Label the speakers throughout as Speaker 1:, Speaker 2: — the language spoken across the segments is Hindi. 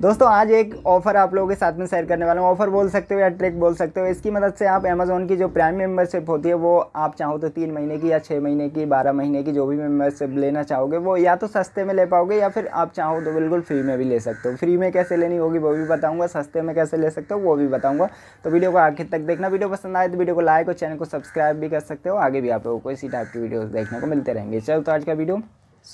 Speaker 1: दोस्तों आज एक ऑफ़र आप लोगों के साथ में शेयर करने वाला हूँ ऑफ़र बोल सकते हो या ट्रिक बोल सकते हो इसकी मदद से आप अमेज़ोन की जो प्राइम मेम्बरशिप होती है वो आप चाहो तो तीन महीने की या छः महीने की बारह महीने की जो भी मेम्बरशिप लेना चाहोगे वो या तो सस्ते में ले पाओगे या फिर आप चाहो तो बिल्कुल फ्री में भी ले सकते हो फ्री में कैसे लेनी होगी वो भी बताऊँगा सस्ते में कैसे ले सकते हो वो भी बताऊँगा तो वीडियो को आखिर तक देखना वीडियो पसंद आए तो वीडियो को लाइक और चैनल को सब्सक्राइब भी कर सकते हो आगे भी आप लोगों को इसी टाइप की वीडियोज़ देखने को मिलते रहेंगे चलो तो आज का वीडियो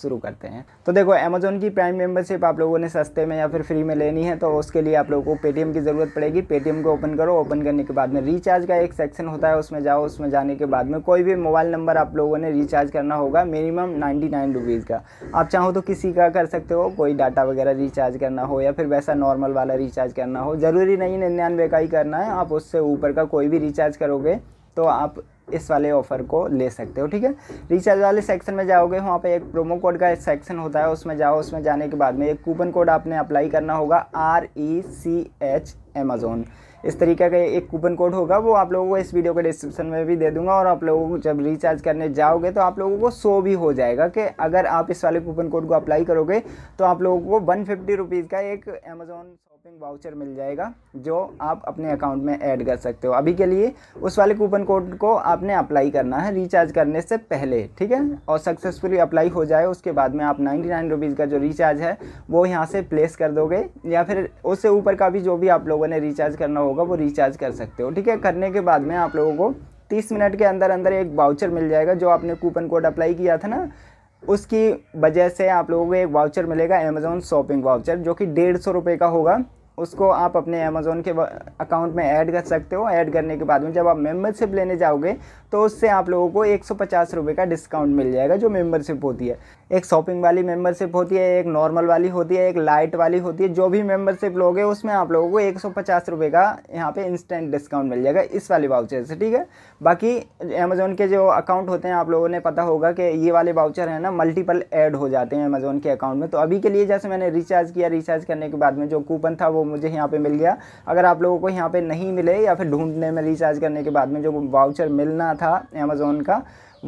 Speaker 1: शुरू करते हैं तो देखो अमेजोन की प्राइम मेंबरशिप आप लोगों ने सस्ते में या फिर फ्री में लेनी है तो उसके लिए आप लोगों को पेटीएम की ज़रूरत पड़ेगी पेटीएम को ओपन करो ओपन करने के बाद में रिचार्ज का एक सेक्शन होता है उसमें जाओ उसमें जाने के बाद में कोई भी मोबाइल नंबर आप लोगों ने रिचार्ज करना होगा मिनिमम नाइन्टी नाइन रुपीज़ का आप चाहो तो किसी का कर सकते हो कोई डाटा वगैरह रिचार्ज करना हो या फिर वैसा नॉर्मल वाला रिचार्ज करना हो ज़रूरी नहीं निन्यानवे का ही करना है आप उससे ऊपर का कोई भी रिचार्ज करोगे तो आप इस वाले ऑफ़र को ले सकते हो ठीक है रिचार्ज वाले सेक्शन में जाओगे वहाँ पे एक प्रोमो कोड का एक सेक्शन होता है उसमें जाओ उसमें जाने के बाद में एक कूपन कोड आपने अप्लाई करना होगा R E C H Amazon इस तरीके का एक कूपन कोड होगा वो आप लोगों को इस वीडियो के डिस्क्रिप्शन में भी दे दूंगा और आप लोगों को जब रिचार्ज करने जाओगे तो आप लोगों को शो भी हो जाएगा कि अगर आप इस वाले कूपन कोड को अप्लाई करोगे तो आप लोगों को वन फिफ्टी का एक अमेज़ोन शॉपिंग वाउचर मिल जाएगा जो आप अपने अकाउंट में ऐड कर सकते हो अभी के लिए उस वाले कूपन कोड को आपने अप्लाई करना है रिचार्ज करने से पहले ठीक है और सक्सेसफुली अप्लाई हो जाए उसके बाद में आप नाइन्टी नाइन रुपीज़ का जो रिचार्ज है वो यहाँ से प्लेस कर दोगे या फिर उससे ऊपर का भी जो भी आप लोगों ने रिचार्ज करना हो होगा वो रिचार्ज कर सकते हो ठीक है करने के बाद में आप लोगों को तीस मिनट के अंदर अंदर एक वाउचर मिल जाएगा जो आपने कूपन कोड अप्लाई किया था ना उसकी वजह से आप लोगों को एक वाउचर मिलेगा अमेजोन शॉपिंग वाउचर जो कि डेढ़ सौ रुपये का होगा उसको आप अपने अमेज़ोन के अकाउंट में ऐड कर सकते हो ऐड करने के बाद में जब आप मेंबरशिप लेने जाओगे तो उससे आप लोगों को एक सौ का डिस्काउंट मिल जाएगा जो मेम्बरशिप होती है एक शॉपिंग वाली मेम्बरशिप होती है एक नॉर्मल वाली होती है एक लाइट वाली होती है जो भी मेम्बरशिप लोगे उसमें आप लोगों को एक सौ का यहाँ पे इंस्टेंट डिस्काउंट मिल जाएगा इस वाले बाउचर से ठीक है बाकी अमेज़ोन के जो अकाउंट होते हैं आप लोगों ने पता होगा कि ये वाले बाउचर हैं ना मल्टीपल ऐड हो जाते हैं अमेज़ोन के अकाउंट में तो अभी के लिए जैसे मैंने रिचार्ज किया रिचार्ज करने के बाद में जो कूपन था वो मुझे यहाँ पे मिल गया अगर आप लोगों को यहाँ पे नहीं मिले या फिर ढूंढने में रिचार्ज करने के बाद में जो वाउचर मिलना था अमेज़ोन का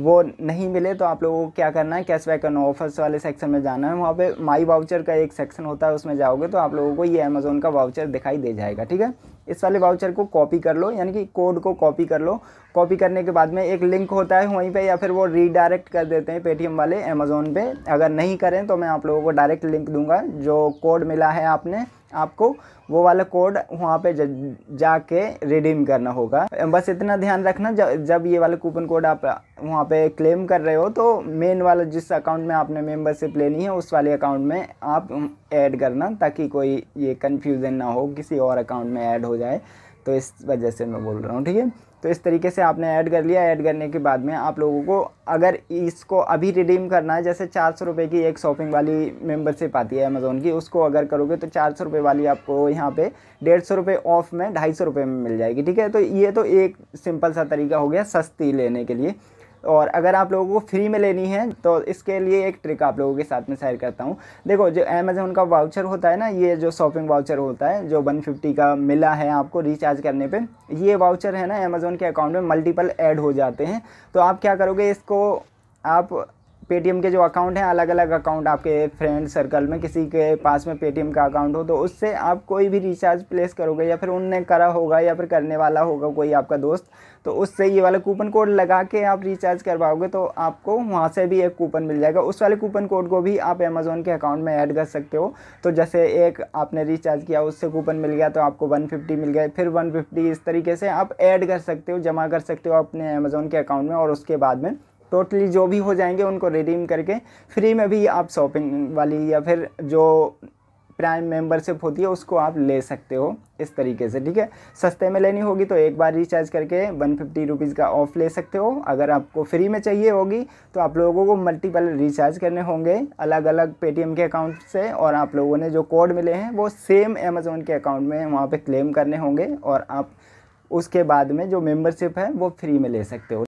Speaker 1: वो नहीं मिले तो आप लोगों को क्या करना है कैशबैक करना ऑफर्स वाले सेक्शन में जाना है वहाँ पे माई वाउचर का एक सेक्शन होता है उसमें जाओगे तो आप लोगों को ये अमेज़ोन का वाउचर दिखाई दे जाएगा ठीक है इस वाले वाउचर को कॉपी कर लो यानी कि कोड को कॉपी कर लो कॉपी करने के बाद में एक लिंक होता है वहीं पे या फिर वो रीडायरेक्ट कर देते हैं पेटीएम वाले अमेज़ोन पे अगर नहीं करें तो मैं आप लोगों को डायरेक्ट लिंक दूंगा जो कोड मिला है आपने आपको वो वाला कोड वहाँ पे जाके रिडीम करना होगा बस इतना ध्यान रखना जब जब ये वाला कूपन कोड आप वहाँ पे क्लेम कर रहे हो तो मेन वाला जिस अकाउंट में आपने मेंबरशिप लेनी है उस वाले अकाउंट में आप ऐड करना ताकि कोई ये कन्फ्यूज़न ना हो किसी और अकाउंट में ऐड हो जाए तो इस वजह से मैं बोल रहा हूँ ठीक है तो इस तरीके से आपने ऐड कर लिया ऐड करने के बाद में आप लोगों को अगर इसको अभी रिडीम करना है जैसे चार सौ रुपये की एक शॉपिंग वाली मेम्बरशिप आती है अमेज़ोन की उसको अगर करोगे तो चार सौ रुपये वाली आपको यहाँ पे डेढ़ सौ रुपये ऑफ में ढाई सौ रुपये में मिल जाएगी ठीक है तो ये तो एक सिंपल सा तरीका हो गया सस्ती लेने के लिए और अगर आप लोगों को फ्री में लेनी है तो इसके लिए एक ट्रिक आप लोगों के साथ में शेयर करता हूँ देखो जो अमेज़ोन का वाउचर होता है ना ये जो शॉपिंग वाउचर होता है जो 150 का मिला है आपको रिचार्ज करने पे ये वाउचर है ना अमेज़ोन के अकाउंट में मल्टीपल ऐड हो जाते हैं तो आप क्या करोगे इसको आप पेटीएम के जो अकाउंट हैं अलग अलग अकाउंट आपके फ्रेंड सर्कल में किसी के पास में पेटीएम का अकाउंट हो तो उससे आप कोई भी रिचार्ज प्लेस करोगे या फिर उनने करा होगा या फिर करने वाला होगा कोई आपका दोस्त तो उससे ये वाला कूपन कोड लगा के आप रिचार्ज करवाओगे तो आपको वहाँ से भी एक कूपन मिल जाएगा उस वाले कूपन कोड को भी आप अमेज़ोन के अकाउंट में ऐड कर सकते हो तो जैसे एक आपने रिचार्ज किया उससे कूपन मिल गया तो आपको 150 मिल गया फिर 150 इस तरीके से आप ऐड कर सकते हो जमा कर सकते हो अपने अमेज़ोन के अकाउंट में और उसके बाद में टोटली जो भी हो जाएंगे उनको रिडीम करके फ्री में भी आप शॉपिंग वाली या फिर जो प्राइम मेंबरशिप होती है उसको आप ले सकते हो इस तरीके से ठीक है सस्ते में लेनी होगी तो एक बार रिचार्ज करके वन फिफ्टी रुपीज़ का ऑफ़ ले सकते हो अगर आपको फ्री में चाहिए होगी तो आप लोगों को मल्टीपल रिचार्ज करने होंगे अलग अलग पेटीएम के अकाउंट से और आप लोगों ने जो कोड मिले हैं वो सेम अमेज़ोन के अकाउंट में वहाँ पर क्लेम करने होंगे और आप उसके बाद में जो मेम्बरशिप है वो फ्री में ले सकते हो